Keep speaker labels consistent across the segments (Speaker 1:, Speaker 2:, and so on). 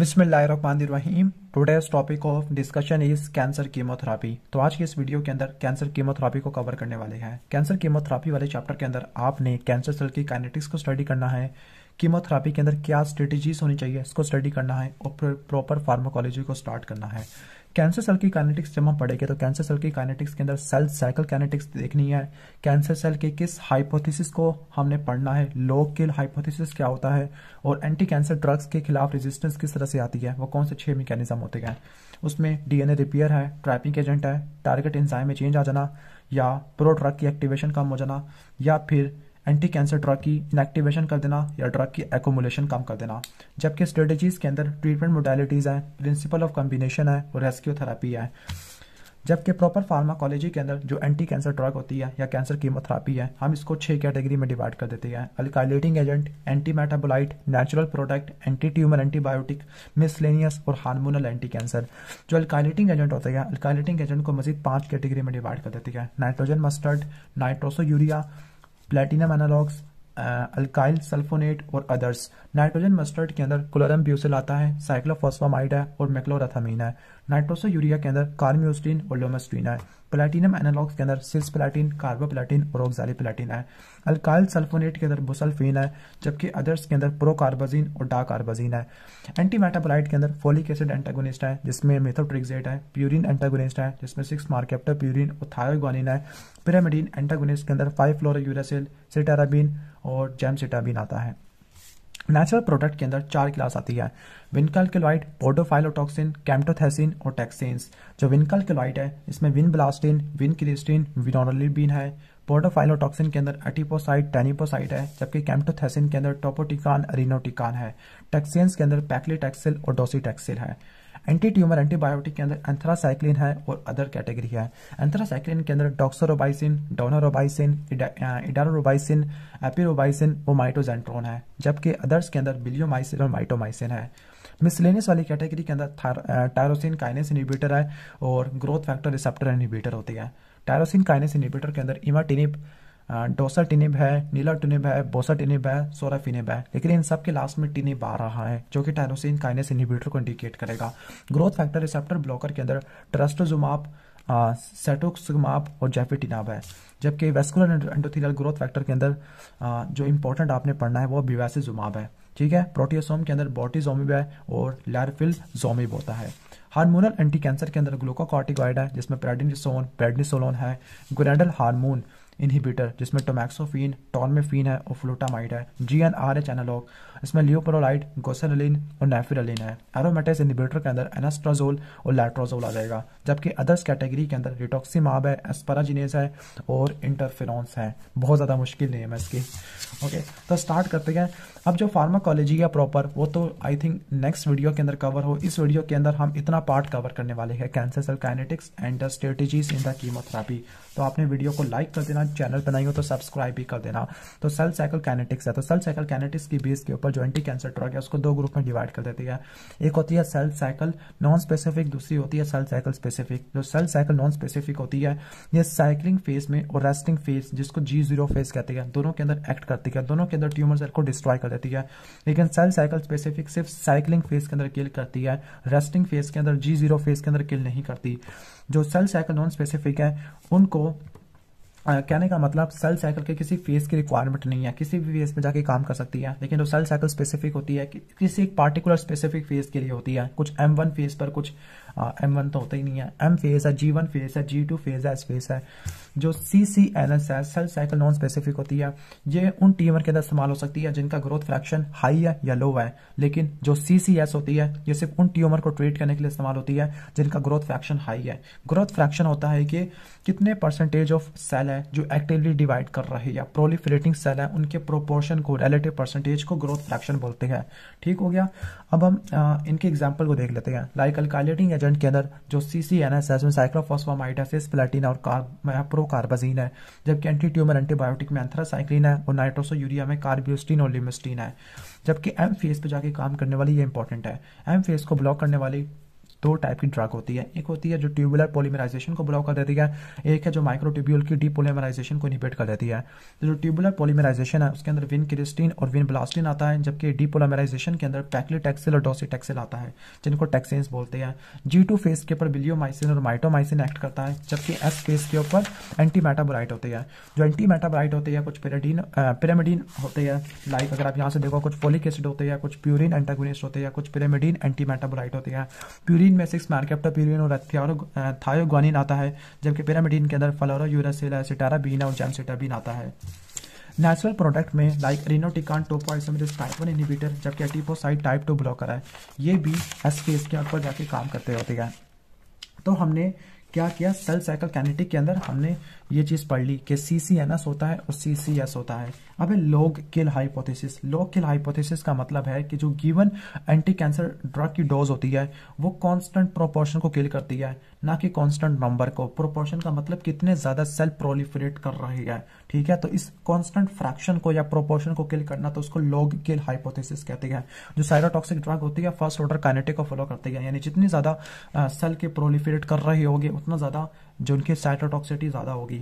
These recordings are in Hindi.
Speaker 1: बिस्मिल्लाहिर्रहमानिर्रहीम today's topic of discussion is cancer chemotherapy तो आज के इस वीडियो के अंदर कैंसर कीमोथेरापी को कवर करने वाले हैं कैंसर कीमोथेरापी वाले चैप्टर के अंदर आपने कैंसर सेल की काइनेटिक्स को स्टडी करना है कीमोथेरापी के अंदर क्या स्ट्रेटेजीज होनी चाहिए इसको स्टडी करना है और प्रॉपर फार्माकोलॉजी को स्टार्ट करना है कैंसर सेल की काइनेटिक्स जब हम पढ़ेंगे तो कैंसर सेल की काइनेटिक्स के अंदर सेल साइकिल काइनेटिक्स देखनी है कैंसर सेल के किस हाइपोथेसिस को हमने पढ़ना है लो किल हाइपोथेसिस क्या होता है और एंटी कैंसर ड्रग्स के खिलाफ रेजिस्टेंस किस तरह से आती है वो कौन से छह मैकेनिज्म होते हैं उसमें डीएनए रिपेयर है ट्रैपिंग एजेंट है टारगेट इंजाइम में चेंज आ जाना या प्रोड्रग की एक्टिवेशन कम हो जाना या फिर एंटी कैंसर ड्रग की इनएक्टिवेशन कर देना या ड्रग की एकोमुलेशन कम कर देना जबकि स्ट्रेटजीज के अंदर ट्रीटमेंट मोडेलिटीज़ हैं प्रिंसिपल ऑफ कम्बिनेशन है और रेस्क्यू थेरापी है जबकि प्रॉपर फार्माकोलॉजी के अंदर जो एंटी कैंसर ड्रग होती है या कैंसर कीमोथेरापी है हम इसको छः कैटेगरी में डिवाइड कर देते हैं alkylating agent anti metabolite natural product anti tumour antibiotic miscellaneous और हार्मोनल एंटी कैंसर जो अल्काइलेटिंग एजेंट होते हैं अल्काइलेटिंग एजेंट को मजीद पाँच कैटेगरी में डिवाइड कर देती है nitrogen mustard nitroso urea platinum analogs alkyl sulfonate और अदर्स नाइट्रोजन मस्टर्ड के अंदर क्लोरम ब्यूसिल आता है साइक्लोफॉस्फामाइड है और मेक्लोराथामीन है नाइट्रोसो यूरिया के अंदर कार्म्योस्टीन और लोमस्टीन है प्लेटिनम एनालॉग्स के अंदर सिल्स प्लेटिन कार्बोप्लेटिन और ऑक्साली प्लेटिन है अल्काइल सल्फोनेट के अंदर बुसल्फिन है जबकि अदर्स के अंदर प्रोकार्बाजीन और डाकार्बाजीन है एंटी मेटाबोलाइट के अंदर फोलिक एसिड एंटागोनिस्ट है जिसमें मेथोट्रिक्जेट है प्यूरिन एंटागोनिस्ट है जिसमें सिक्स मार्केप्टर प्यूरिन और थायोगानिन है पिरामिडिन एंटागोनिस्ट के अंदर फाइव यूरासिल सिटाराबिन और जैम सिटाबिन आता है नेचुरल प्रोडक्ट के अंदर चार क्लास आती है क्लोइड पोडोफाइलोटॉक्सिन कैम्टोथेसिन और टैक्सिन्स जो विनकल क्लोइड है इसमें vinblastine vincristine vinorelbine है पोडोफाइलोटॉक्सिन के अंदर एटिपोसाइड टेनिपोसाइड है जबकि कैम्टोथेसिन के अंदर टोपोटिकान रिनोटिकान है टैक्सिन्स के अंदर पैक्लिटैक्सिल और डोसीटैक्सिल है एंटी ट्यूमर एंटीबायोटिक के अंदर एंथ्रासाइक्लिन है और अदर कैटेगरी है एंथ्रासाइक्लिन के अंदर डॉक्सोरोबाइसिन डोनोरोबाइसिन इडारोबाइसिन एपिरोबाइसिन और माइटोजेंट्रोन है जबकि अदर्स के अंदर बिलियोमाइसिन और माइटोमाइसिन है मिसलेनियस वाली कैटेगरी के अंदर टायरोसिन काइनेस इनिबेटर है और ग्रोथ फैक्टर रिसेप्टर इनिबेटर होती है टायरोसिन काइनेस इनिबेटर के अंदर इमाटिनिप टिनिब है नीला टिनिब है टिनिब है सोरा फिनिब है लेकिन इन सब के लास्ट में टिनिब आ रहा है जो कि टाइनोसिन काइनेस इनहिबिटर को इंडिकेट करेगा ग्रोथ फैक्टर रिसेप्टर ब्लॉकर के अंदर ट्रस्टोजुमाप सेटोक्सुमाप और जेफिटिनाब है जबकि वेस्कुलर एंडोथेलियल ग्रोथ फैक्टर के अंदर जो इंपॉर्टेंट आपने पढ़ना है वो जुमाब है ठीक है प्रोटियोसोम के अंदर बोटिजोमिब है और लैरफिल जोमिब होता है हार्मोनल एंटी कैंसर के अंदर ग्लूकोकॉर्टिकॉइड है जिसमें प्रेडिनिसोन प्रेडनिसोलोन है गुरेडल हार्मोन इनहिबिटर जिसमें टोमैक्सोफिन टॉर्मेफिन है और फ्लोटामाइड है G N R H analog इसमें लियोपोरोलाइड गोसरलिन और नेफिरलिन है एरोमेटेस इनहिबिटर के अंदर एनास्ट्राजोल और लैट्रोजोल आ जाएगा जबकि अदर्स कैटेगरी के अंदर रिटोक्सीमाब है एस्पराजिनेस है और इंटरफेरॉन्स है बहुत ज़्यादा मुश्किल नहीं है इसकी ओके तो स्टार्ट करते हैं अब जो फार्माकोलॉजी है प्रॉपर वो तो आई थिंक नेक्स्ट वीडियो के अंदर कवर हो इस वीडियो के अंदर हम इतना पार्ट कवर करने वाले हैं cancer cell kinetics and the strategies in the chemotherapy तो आपने वीडियो को लाइक कर देना ना चैनल बनाई हो तो सब्सक्राइब भी कर देना तो सेल साइकिल कैनेटिक्स है तो सेल साइकिल कैनेटिक्स की बेस के ऊपर जो एंटी कैंसर ड्रग है उसको दो ग्रुप में डिवाइड कर देती है एक होती है सेल साइकिल नॉन स्पेसिफिक दूसरी होती है सेल साइकिल स्पेसिफिक जो सेल साइकिल नॉन स्पेसिफिक होती है ये साइकिलिंग फेज में और रेस्टिंग फेज जिसको जी जीरो फेज कहती है दोनों के अंदर एक्ट करती है दोनों के अंदर ट्यूमर सेल को डिस्ट्रॉय कर देती है लेकिन सेल साइकिल स्पेसिफिक सिर्फ साइकिलिंग फेज के अंदर किल करती है रेस्टिंग फेज के अंदर जी जीरो फेज के अंदर किल नहीं करती जो सेल साइकिल नॉन स्पेसिफिक है उनको कहने का मतलब सेल साइकिल के किसी फेज की रिक्वायरमेंट नहीं है किसी भी फेज में जाके काम कर सकती है लेकिन जो सेल साइकिल स्पेसिफिक होती है कि, किसी एक पार्टिकुलर स्पेसिफिक फेज के लिए होती है कुछ एम वन फेज पर कुछ एम वन तो होता ही नहीं है एम फेज है जी वन फेज है जी टू फेज है एस है जो सी सी एल एस है सेल साइकिल नॉन स्पेसिफिक होती है ये उन ट्यूमर के अंदर इस्तेमाल हो सकती है जिनका ग्रोथ फ्रैक्शन हाई है या लो है लेकिन जो सी सी एस होती है ये सिर्फ उन ट्यूमर को ट्रीट करने के लिए इस्तेमाल होती है जिनका ग्रोथ फ्रैक्शन हाई है ग्रोथ फ्रैक्शन होता है कि कितने परसेंटेज ऑफ सेल है जो एक्टिवली डिवाइड कर रही या प्रोलीफ्रेटिंग सेल है उनके प्रोपोर्शन को रिलेटिव परसेंटेज को ग्रोथ फ्रैक्शन बोलते हैं ठीक हो गया अब हम आ, इनके एग्जाम्पल को देख लेते हैं लाइक अल्कालेटिंग एजेंट के अंदर जो C C N S S में साइक्लोफॉस्फामाइडासिस प्लेटिन और कार्ब वो कार्बाजीन है जबकि एंटी ट्यूमर एंटीबायोटिक में एंथ्रासाइक्लिन है और नाइट्रोसो यूरिया में कार्बियोस्टीन और लिमोस्टीन है जबकि एम फेस पर जाके काम करने वाली ये इंपॉर्टेंट है एम फेस को ब्लॉक करने वाली दो टाइप की ड्रग होती है एक होती है जो ट्यूबुलर पोलीमराइजेशन को ब्लॉक कर देती है एक है जो माइक्रोट्यूब्यूल की डीपोलीमराइजेशन को इनिपेट कर देती है तो जो ट्यूबुलर पोलीमराइजेशन है उसके अंदर विन क्रिस्टीन और विन ब्लास्टिन आता है जबकि डीपोलामराइजेशन के अंदर पैक्लीटेक्सिल और डोसीटेक्सिल आता है जिनको टेक्सेंस बोलते हैं जी फेस के ऊपर बिलियोमाइसिन और माइटोमाइसिन एक्ट करता है जबकि एस फेस के ऊपर एंटी मेटाबोराइट होती है जो एंटी मेटाबोराइट होती है कुछ पेराडीन पिरामिडीन होते हैं लाइक अगर आप यहाँ से देखो कुछ फोलिक एसिड होते हैं कुछ प्यूरिन एंटागोनिस्ट होते हैं कुछ पिरामिडीन एंटी मेटाबोराइट होते हैं प्यूरिन पैरामिडिन में सिक्स मार्केप्टोपीरियन और थायोग्वानिन आता है जबकि पैरामिडिन के अंदर फ्लोरो यूरासिल एसिटाराबीन और जैमसिटाबीन आता है नेचुरल प्रोडक्ट में like irinotecan topoisomerase type one inhibitor जबकि एटीपोसाइड टाइप टू ब्लॉकर है ये भी एस के ऊपर जाके काम करते होते हैं तो हमने क्या किया सेल साइकिल कैनेटिक के अंदर हमने ये चीज पढ़ ली कि सी सी एन एस होता है और सी सी एस होता है अब लोग किल हाइपोथेसिस लोग किल हाइपोथेसिस का मतलब है कि जो गिवन एंटी कैंसर ड्रग की डोज होती है वो कांस्टेंट प्रोपोर्शन को किल करती है ना कि कांस्टेंट नंबर को प्रोपोर्शन का मतलब कितने ज्यादा सेल प्रोलिफरेट कर रही है ठीक है तो इस कांस्टेंट फ्रैक्शन को या प्रोपोर्शन को किल करना तो उसको लॉग किल हाइपोथेसिस कहते हैं जो साइरोटॉक्सिक ड्रग होती है फर्स्ट ऑर्डर काइनेटिक को फॉलो करती है यानी जितनी ज्यादा सेल के प्रोलिफरेट कर रही होगी उतना ज्यादा जो उनकी साइटोटॉक्सिटी ज़्यादा होगी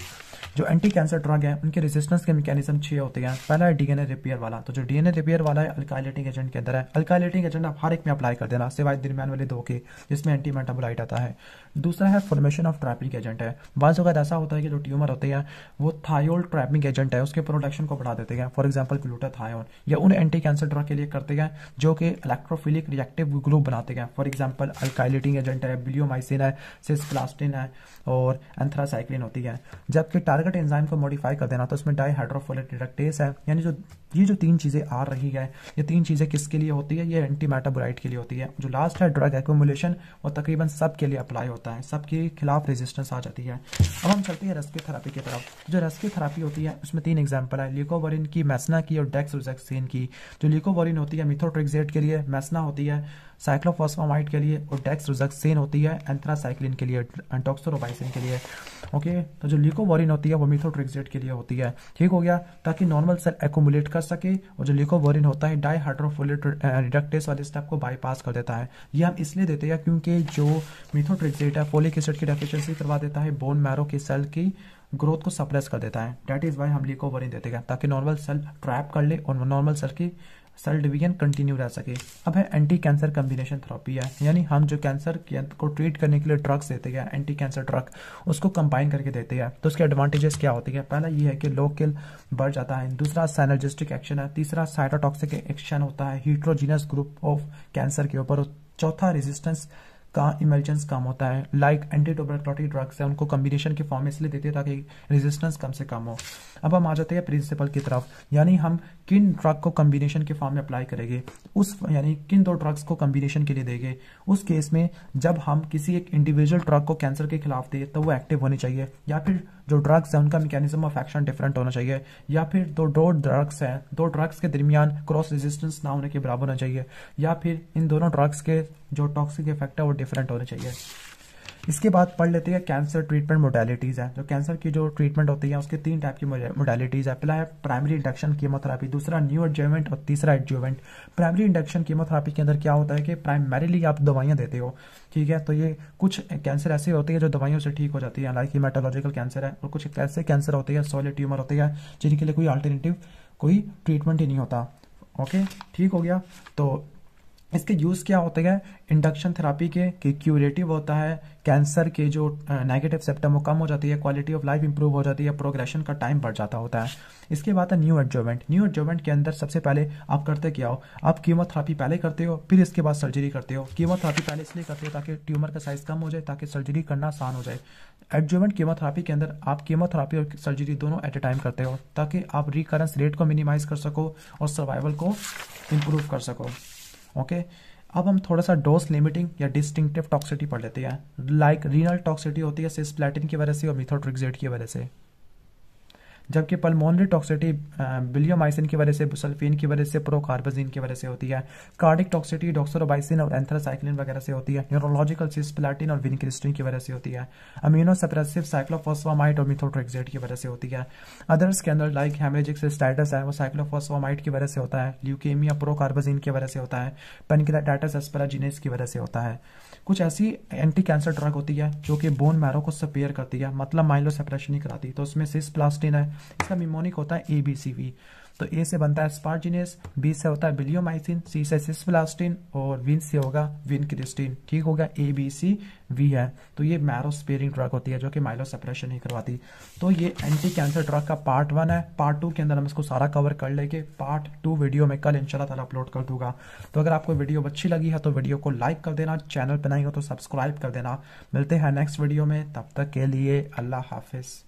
Speaker 1: जो एंटी कैंसर ड्रग है उनके रेजिस्टेंस के मैकेनिज्म छह होते हैं पहला है डीएनए रिपेयर वाला तो जो डीएनए रिपेयर वाला है अल्काइलेटिंग एजेंट के अंदर है अल्काइलेटिंग एजेंट आप हर एक में अप्लाई कर देना सिवाय दरमियान वाले दो के जिसमें एंटी मेटाबोलाइट आता है दूसरा है फॉर्मेशन ऑफ ट्रैपिंग एजेंट है बाज़ अगर ऐसा होता है कि जो ट्यूमर होते हैं वो थायोल ट्रैपिंग एजेंट है उसके प्रोडक्शन को बढ़ा देते हैं फॉर एग्जाम्पल ग्लूटाथायोन या उन एंटी कैंसर ड्रग के लिए करते हैं जो कि इलेक्ट्रोफिलिक रिएक्टिव ग्रुप बनाते हैं फॉर एग्जाम्पल अल्काइलेटिंग एजेंट है ब्लियोमाइसिन है सिस्प्लास्टिन है और और एंथ्रासाइक्लिन होती है जबकि टारगेट एंजाइम को मॉडिफाई कर देना तो उसमें डाई हाइड्रोफोलेट है यानी जो ये जो तीन चीज़ें आ रही है ये तीन चीज़ें किसके लिए होती है ये एंटी मेटाबोलाइट के लिए होती है जो लास्ट है ड्रग एकोमुलेशन वो तकरीबन सब के लिए अप्लाई होता है सबके खिलाफ रेजिस्टेंस आ जाती है अब हम चलते हैं रेस्क्यू थेरापी की तरफ जो रेस्क्यू थेरापी होती है उसमें तीन एग्जाम्पल है लिकोवरिन की मैसना की और डेक्सोजैक्सिन की जो लिकोवरिन होती है मिथोट्रिक्जेट के लिए मैसना होती है साइक्लोफॉस्फामाइड के लिए और डेक्सरोजक्सेन होती है एंथ्रासाइक्लिन के लिए एंटोक्सोरोबाइसिन के लिए ओके तो जो लिकोवरिन होती है वो मिथोट्रिक्जेट के लिए होती है ठीक हो गया ताकि नॉर्मल सेल एकोमुलेट कर सके और जो लिकोबोरिन होता है डाई हाइड्रोफोलेट रिडक्टेस वाले स्टेप को बाईपास कर देता है ये हम इसलिए देते हैं क्योंकि जो मिथोट्रिक्सेट है फोलिक एसिड की डेफिशिएंसी करवा देता है बोन मैरो के सेल की ग्रोथ को सप्रेस कर देता है डैट इज़ वाई हम लिकोबोरिन देते हैं ताकि नॉर्मल सेल ट्रैप कर ले और नॉर्मल सेल की सेल डिवीजन कंटिन्यू रह सके अब है एंटी कैंसर कम्बिनेशन थेरेपी है यानी हम जो कैंसर को ट्रीट करने के लिए ड्रग्स देते हैं एंटी कैंसर ड्रग उसको कंबाइन करके देते हैं तो उसके एडवांटेजेस क्या होती है पहला ये है कि लो किल बढ़ जाता है दूसरा सैनर्जिस्टिक एक्शन है तीसरा साइटोटॉक्सिक एक्शन होता है हीट्रोजीनस ग्रुप ऑफ कैंसर के ऊपर चौथा रेजिस्टेंस का इमरजेंस कम होता है लाइक एंटी टोबरक्लोटिक ड्रग्स है उनको कम्बिनेशन के फॉर्म इसलिए देते हैं ताकि रेजिस्टेंस कम से कम हो अब हम आ जाते हैं प्रिंसिपल की तरफ यानी हम किन ड्रग को कम्बिनेशन के फॉर्म में अप्लाई करेंगे उस यानी किन दो ड्रग्स को कम्बिनेशन के लिए देंगे उस केस में जब हम किसी एक इंडिविजुअल ड्रग को कैंसर के खिलाफ दें तो वो एक्टिव होनी चाहिए या फिर जो ड्रग्स हैं उनका मैकेनिज्म ऑफ एक्शन डिफरेंट होना चाहिए या फिर दो दो ड्रग्स हैं दो ड्रग्स के दरमियान क्रॉस रेजिस्टेंस ना होने के बराबर होना चाहिए या फिर इन दोनों ड्रग्स के जो टॉक्सिक इफेक्ट है वो डिफरेंट होने चाहिए इसके बाद पढ़ लेते हैं कैंसर ट्रीटमेंट मोडेलिटीज़ है जो कैंसर की जो ट्रीटमेंट होती है उसके तीन टाइप की मोडेलिटीज़ है पहला है प्राइमरी इंडक्शन कीमोथेरापी दूसरा न्यू एडजोवेंट और तीसरा एडजोवेंट प्राइमरी इंडक्शन कीमोथेरापी के अंदर क्या होता है कि प्राइमरीली आप दवाइयाँ देते हो ठीक है तो ये कुछ कैंसर ऐसे होते हैं जो दवाइयों से ठीक हो जाती है लाइक मेटोलॉजिकल कैंसर है और कुछ ऐसे कैंसर होते हैं सॉलिड ट्यूमर होते हैं जिनके लिए कोई अल्टरनेटिव कोई ट्रीटमेंट ही नहीं होता ओके ठीक हो गया तो इसके यूज़ क्या होते हैं इंडक्शन थेरापी के कि क्यूरेटिव होता है कैंसर के जो नेगेटिव सेप्टम वो कम हो जाती है क्वालिटी ऑफ लाइफ इंप्रूव हो जाती है प्रोग्रेशन का टाइम बढ़ जाता होता है इसके बाद है न्यू एडजोमेंट न्यू एडजोमेंट के अंदर सबसे पहले आप करते क्या हो आप कीमोथेरापी पहले करते हो फिर इसके बाद सर्जरी करते हो कीमोथेरापी पहले इसलिए करते हो ताकि ट्यूमर का साइज कम हो जाए ताकि सर्जरी करना आसान हो जाए एडजोमेंट कीमोथेरापी के अंदर आप कीमोथेरापी और सर्जरी दोनों एट ए टाइम करते हो ताकि आप रिकरेंस रेट को मिनिमाइज कर सको और सर्वाइवल को इम्प्रूव कर सको ओके अब हम थोड़ा सा डोज लिमिटिंग या डिस्टिंक्टिव टॉक्सिटी पढ़ लेते हैं लाइक रीनल टॉक्सिटी होती है सिस्प्लेटिन की वजह से और मिथोट्रिक्जेट की वजह से जबकि पल्मोनरी टॉक्सिटी बिलियोमाइसिन की वजह से सल्फीन की वजह से प्रोकार्बेजिन की वजह से होती है कार्डिक टॉक्सिटी डॉक्सोरोबाइसिन और एंथ्रासाइक्लिन वगैरह से होती है न्यूरोलॉजिकल सिस्प्लाटिन और विनक्रिस्टिन की वजह से होती है अमीनो सप्रेसिव साइक्लोफोसवामाइट और मिथोट्रेक्जेट की वजह से होती है अदर्स के अंदर लाइक हेमरेजिक स्टाइटस है वो साइक्लोफोसोमाइट की वजह से होता है ल्यूकेमिया प्रोकार्बेजिन की वजह से होता है पेनक्रेटाइटिस एस्पराजिनेस की वजह से होता है कुछ ऐसी एंटी कैंसर ड्रग होती है जो कि बोन मैरो को सपेयर करती है मतलब माइलो ही कराती है तो उसमें सिस है इसका मिमोनिक होता है ए बी सी वी तो ए से बनता है स्पार्जिनेस बी से होता है बिलियोमाइसिन सी से सिस्प्लास्टिन और विन से होगा विन क्रिस्टिन ठीक होगा ए बी सी वी है तो ये मैरोस्पेरिंग ड्रग होती है जो कि माइलो सेपरेशन नहीं करवाती तो ये एंटी कैंसर ड्रग का पार्ट वन है पार्ट टू के अंदर हम इसको सारा कवर कर लेंगे पार्ट टू वीडियो में कल इंशाल्लाह ताला अपलोड कर दूंगा तो अगर आपको वीडियो अच्छी लगी है तो वीडियो को लाइक कर देना चैनल पर नहीं हो तो सब्सक्राइब कर देना मिलते हैं नेक्स्ट वीडियो में तब तक के लिए अल्लाह हाफिज़